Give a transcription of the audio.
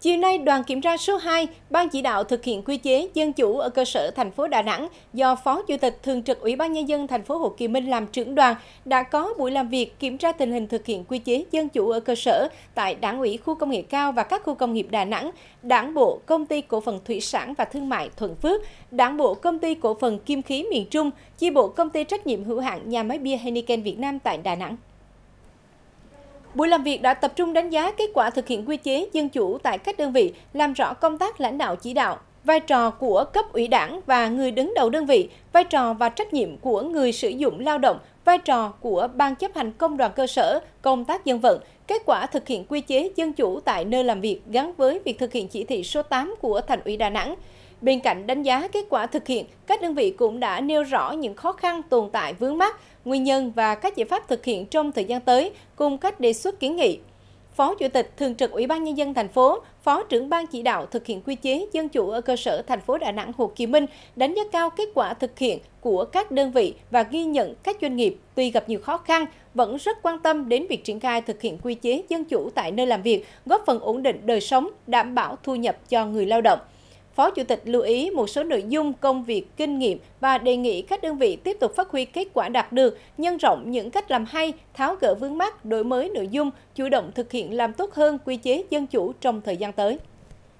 Chiều nay, đoàn kiểm tra số 2, Ban chỉ đạo thực hiện quy chế dân chủ ở cơ sở thành phố Đà Nẵng do Phó Chủ tịch Thường trực Ủy ban Nhân dân thành phố Hồ kỳ Minh làm trưởng đoàn đã có buổi làm việc kiểm tra tình hình thực hiện quy chế dân chủ ở cơ sở tại Đảng ủy khu công nghệ cao và các khu công nghiệp Đà Nẵng, Đảng bộ Công ty Cổ phần Thủy sản và Thương mại Thuận Phước, Đảng bộ Công ty Cổ phần Kim khí miền Trung, chi bộ Công ty trách nhiệm hữu hạn nhà máy bia Heineken Việt Nam tại Đà Nẵng. Buổi làm việc đã tập trung đánh giá kết quả thực hiện quy chế dân chủ tại các đơn vị, làm rõ công tác lãnh đạo chỉ đạo, vai trò của cấp ủy đảng và người đứng đầu đơn vị, vai trò và trách nhiệm của người sử dụng lao động, vai trò của ban chấp hành công đoàn cơ sở, công tác dân vận, kết quả thực hiện quy chế dân chủ tại nơi làm việc gắn với việc thực hiện chỉ thị số 8 của Thành ủy Đà Nẵng. Bên cạnh đánh giá kết quả thực hiện, các đơn vị cũng đã nêu rõ những khó khăn tồn tại vướng mắt nguyên nhân và các giải pháp thực hiện trong thời gian tới cùng các đề xuất kiến nghị. Phó Chủ tịch Thường trực Ủy ban Nhân dân thành phố, Phó trưởng ban chỉ đạo thực hiện quy chế dân chủ ở cơ sở thành phố Đà Nẵng Hồ Chí Minh đánh giá cao kết quả thực hiện của các đơn vị và ghi nhận các doanh nghiệp tuy gặp nhiều khó khăn vẫn rất quan tâm đến việc triển khai thực hiện quy chế dân chủ tại nơi làm việc, góp phần ổn định đời sống, đảm bảo thu nhập cho người lao động. Phó Chủ tịch lưu ý một số nội dung, công việc, kinh nghiệm và đề nghị các đơn vị tiếp tục phát huy kết quả đạt được, nhân rộng những cách làm hay, tháo gỡ vướng mắc, đổi mới nội dung, chủ động thực hiện làm tốt hơn quy chế dân chủ trong thời gian tới.